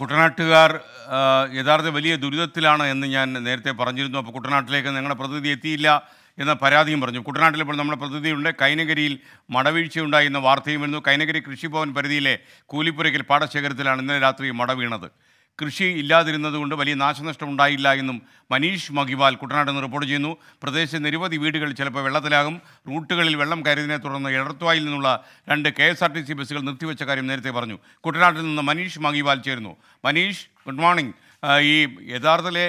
കുട്ടനാട്ടുകാർ യഥാർത്ഥ വലിയ ദുരിതത്തിലാണ് എന്ന് ഞാൻ നേരത്തെ പറഞ്ഞിരുന്നു അപ്പോൾ കുട്ടനാട്ടിലേക്ക് ഞങ്ങളുടെ പ്രതിനിധി എത്തിയില്ല എന്ന പരാതിയും പറഞ്ഞു കുട്ടനാട്ടിൽ ഇപ്പോൾ നമ്മുടെ പ്രതിനിധിയുണ്ട് കൈനഗരിയിൽ മടവീഴ്ചയുണ്ടായി എന്ന വാർത്തയും വരുന്നു കൈനഗരി കൃഷിഭവൻ പരിധിയിലെ കൂലിപ്പുരയ്ക്കൽ പാടശേഖരത്തിലാണ് ഇന്നലെ രാത്രി മട വീണത് കൃഷി ഇല്ലാതിരുന്നതുകൊണ്ട് വലിയ നാശനഷ്ടം ഉണ്ടായില്ല എന്നും മനീഷ് മഗിവാൽ കുട്ടനാട് നിന്ന് റിപ്പോർട്ട് ചെയ്യുന്നു പ്രദേശത്തെ നിരവധി വീടുകൾ ചിലപ്പോൾ വെള്ളത്തിലാകും റൂട്ടുകളിൽ വെള്ളം കയറിയതിനെ തുടർന്ന് എടർത്തുവായിൽ നിന്നുള്ള രണ്ട് K S R T C ബസ്സുകൾ നിർത്തിവെച്ച കാര്യം നേരത്തെ പറഞ്ഞു കുട്ടനാട്ടിൽ നിന്ന് മനീഷ് മഗിവാൽ ചേരുന്നു മനീഷ് ഗുഡ് മോർണിംഗ് ഈ യഥാർത്ഥത്തിലെ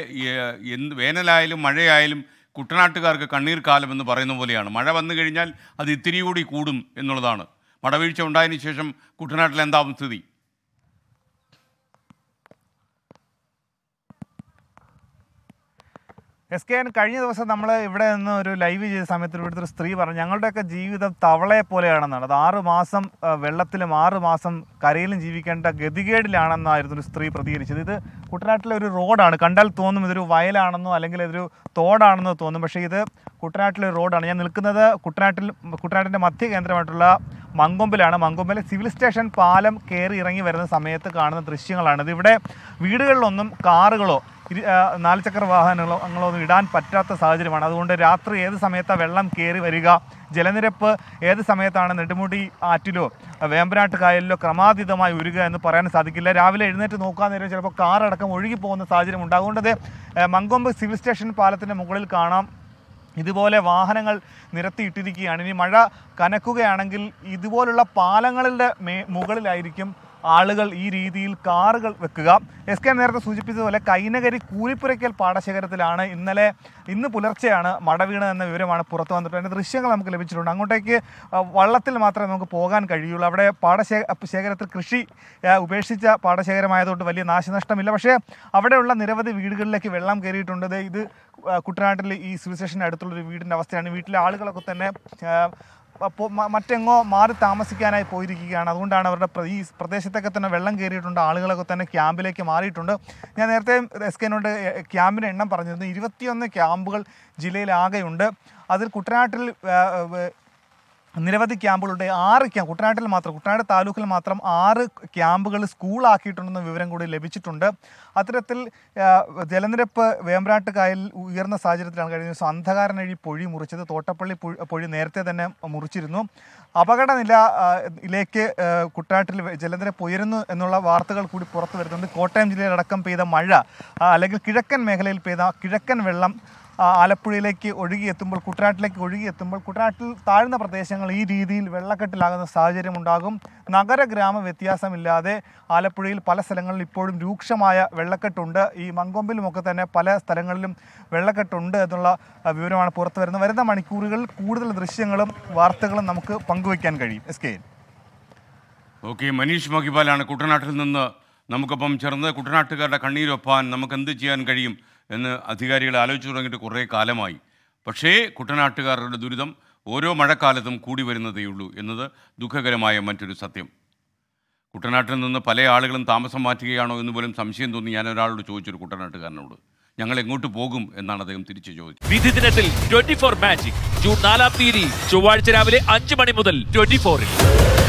എന്ത് വേനലായാലും മഴയായാലും കുട്ടനാട്ടുകാർക്ക് കണ്ണീർ കാലം എന്ന് പറയുന്ന പോലെയാണ് മഴ വന്നു കഴിഞ്ഞാൽ അത് ഇത്തിരി കൂടി കൂടും എന്നുള്ളതാണ് മടവീഴ്ച ഉണ്ടായതിനു ശേഷം കുട്ടനാട്ടിൽ എന്താവും സ്ഥിതി എസ് കെ എൻ കഴിഞ്ഞ ദിവസം നമ്മൾ ഇവിടെ നിന്ന് ഒരു ലൈവ് ചെയ്ത സമയത്ത് ഇവിടുത്തെ ഒരു സ്ത്രീ പറഞ്ഞു ഞങ്ങളുടെയൊക്കെ ജീവിതം തവളയെ പോലെയാണെന്നാണ് അത് ആറ് മാസം വെള്ളത്തിലും ആറ് മാസം കരയിലും ജീവിക്കേണ്ട ഗതികേടിലാണെന്നായിരുന്നു ഒരു സ്ത്രീ പ്രതികരിച്ചത് ഇത് കുട്ടനാട്ടിലെ ഒരു റോഡാണ് കണ്ടാൽ തോന്നും ഇതൊരു വയലാണെന്നോ അല്ലെങ്കിൽ ഇതൊരു തോടാണെന്നോ തോന്നും പക്ഷേ ഇത് കുട്ടനാട്ടിലെ റോഡാണ് ഞാൻ നിൽക്കുന്നത് കുട്ടനാട്ടിൽ കുട്ടനാട്ടിൻ്റെ മധ്യ കേന്ദ്രമായിട്ടുള്ള മങ്കൊമ്പിലാണ് മങ്കൊമ്പിലെ സിവിൽ സ്റ്റേഷൻ പാലം കയറി ഇറങ്ങി വരുന്ന സമയത്ത് കാണുന്ന ദൃശ്യങ്ങളാണ് ഇത് ഇവിടെ വീടുകളിലൊന്നും കാറുകളോ നാല് ചക്ര വാഹനങ്ങളോ അങ്ങനെയൊന്നും ഇടാൻ പറ്റാത്ത സാഹചര്യമാണ് അതുകൊണ്ട് രാത്രി ഏത് സമയത്താണ് വെള്ളം കയറി വരിക ജലനിരപ്പ് ഏത് സമയത്താണ് നെടുമുടി ആറ്റിലോ വേമ്പനാട്ട് കായലിലോ ക്രമാതീതമായി ഉരുക എന്ന് പറയാൻ സാധിക്കില്ല രാവിലെ എഴുന്നേറ്റ് നോക്കാൻ നേരം ചിലപ്പോൾ കാറടക്കം ഒഴുകിപ്പോകുന്ന സാഹചര്യം ഉണ്ട് അതുകൊണ്ട് അത് മങ്കൊമ്പ് സിവിൽ സ്റ്റേഷൻ പാലത്തിൻ്റെ മുകളിൽ കാണാം ഇതുപോലെ വാഹനങ്ങൾ നിരത്തിയിട്ടിരിക്കുകയാണ് ഇനി മഴ കനക്കുകയാണെങ്കിൽ ഇതുപോലുള്ള പാലങ്ങളുടെ മേ മുകളിലായിരിക്കും ആളുകൾ ഈ രീതിയിൽ കാറുകൾ വെക്കുക എസ് കെ നേരത്തെ സൂചിപ്പിച്ചതുപോലെ കൈനകരി കൂലിപ്പുരയ്ക്കൽ പാടശേഖരത്തിലാണ് ഇന്നലെ ഇന്ന് പുലർച്ചെയാണ് മട എന്ന വിവരമാണ് പുറത്തു വന്നിട്ടുള്ളത് അതിൻ്റെ ദൃശ്യങ്ങൾ നമുക്ക് ലഭിച്ചിട്ടുണ്ട് അങ്ങോട്ടേക്ക് വള്ളത്തിൽ മാത്രമേ നമുക്ക് പോകാൻ കഴിയുള്ളൂ അവിടെ പാടശേ ശേഖരത്തിൽ കൃഷി ഉപേക്ഷിച്ച പാടശേഖരമായതുകൊണ്ട് വലിയ നാശനഷ്ടമില്ല പക്ഷേ അവിടെയുള്ള നിരവധി വീടുകളിലേക്ക് വെള്ളം കയറിയിട്ടുണ്ട് ഇത് കുട്ടനാട്ടിൽ ഈ സിവിൽ സ്റ്റേഷൻ്റെ അടുത്തുള്ളൊരു വീടിൻ്റെ അവസ്ഥയാണ് വീട്ടിലെ ആളുകളൊക്കെ തന്നെ മറ്റെങ്ങോ മാറി താമസിക്കാനായി പോയിരിക്കുകയാണ് അതുകൊണ്ടാണ് അവരുടെ ഈ പ്രദേശത്തൊക്കെ തന്നെ വെള്ളം കയറിയിട്ടുണ്ട് ആളുകളൊക്കെ തന്നെ ക്യാമ്പിലേക്ക് മാറിയിട്ടുണ്ട് ഞാൻ നേരത്തെ എസ് കെനോട് ക്യാമ്പിൻ്റെ എണ്ണം പറഞ്ഞിരുന്നു ഇരുപത്തിയൊന്ന് ക്യാമ്പുകൾ ജില്ലയിലാകെയുണ്ട് അതിൽ കുട്ടനാട്ടിൽ നിരവധി ക്യാമ്പുകളുണ്ട് ആറ് ക്യാമ്പ് കുട്ടനാട്ടിൽ മാത്രം കുട്ടനാട് താലൂക്കിൽ മാത്രം ആറ് ക്യാമ്പുകൾ സ്കൂളാക്കിയിട്ടുണ്ടെന്ന വിവരം കൂടി ലഭിച്ചിട്ടുണ്ട് അത്തരത്തിൽ ജലനിരപ്പ് വേമ്പനാട്ട് കായൽ ഉയർന്ന സാഹചര്യത്തിലാണ് കഴിഞ്ഞ ദിവസം അന്ധകാരനഴി പൊഴി മുറിച്ചത് തോട്ടപ്പള്ളി പൊഴി നേരത്തെ തന്നെ മുറിച്ചിരുന്നു അപകടനില ഇതിലേക്ക് കുട്ടനാട്ടിൽ ജലനിരപ്പ് ഉയരുന്നു എന്നുള്ള വാർത്തകൾ കൂടി പുറത്തു വരുന്നുണ്ട് കോട്ടയം ജില്ലയിലടക്കം പെയ്ത മഴ അല്ലെങ്കിൽ കിഴക്കൻ മേഖലയിൽ പെയ്ത കിഴക്കൻ വെള്ളം ആലപ്പുഴയിലേക്ക് ഒഴുകിയെത്തുമ്പോൾ കുട്ടനാട്ടിലേക്ക് ഒഴുകിയെത്തുമ്പോൾ കുട്ടനാട്ടിൽ താഴ്ന്ന പ്രദേശങ്ങൾ ഈ രീതിയിൽ വെള്ളക്കെട്ടിലാകുന്ന സാഹചര്യമുണ്ടാകും നഗര ഗ്രാമ വ്യത്യാസമില്ലാതെ ആലപ്പുഴയിൽ പല സ്ഥലങ്ങളിൽ ഇപ്പോഴും രൂക്ഷമായ വെള്ളക്കെട്ടുണ്ട് ഈ മങ്കൊമ്പിലുമൊക്കെ തന്നെ പല സ്ഥലങ്ങളിലും വെള്ളക്കെട്ടുണ്ട് എന്നുള്ള വിവരമാണ് പുറത്തു വരുന്നത് വരുന്ന മണിക്കൂറുകളിൽ കൂടുതൽ ദൃശ്യങ്ങളും വാർത്തകളും നമുക്ക് പങ്കുവയ്ക്കാൻ കഴിയും എസ് കെ ഓക്കെ മനീഷ് മഹിബാലാണ് കുട്ടനാട്ടിൽ നിന്ന് നമുക്കൊപ്പം ചേർന്ന് കുട്ടനാട്ടുകാരുടെ കണ്ണീരൊപ്പാൻ നമുക്ക് എന്ത് ചെയ്യാൻ കഴിയും എന്ന് അധികാരികൾ ആലോചിച്ചു തുടങ്ങിയിട്ട് കുറേ കാലമായി പക്ഷേ കുട്ടനാട്ടുകാരുടെ ദുരിതം ഓരോ മഴക്കാലത്തും കൂടി വരുന്നതേയുള്ളൂ എന്നത് ദുഃഖകരമായ മറ്റൊരു സത്യം കുട്ടനാട്ടിൽ നിന്ന് പല ആളുകളും താമസം മാറ്റുകയാണോ എന്ന് പോലും സംശയം തോന്നി ഞാൻ ഒരാളോട് ചോദിച്ചൊരു കുട്ടനാട്ടുകാരനോട് ഞങ്ങൾ എങ്ങോട്ട് പോകും എന്നാണ് അദ്ദേഹം തിരിച്ചു ചോദിച്ചത് വിധി ദിനത്തിൽ ട്വന്റി ഫോർ മാജിക് ജൂൺ നാലാം തീയതി ചൊവ്വാഴ്ച രാവിലെ അഞ്ച് മണി മുതൽ ട്വന്റി ഫോറിൽ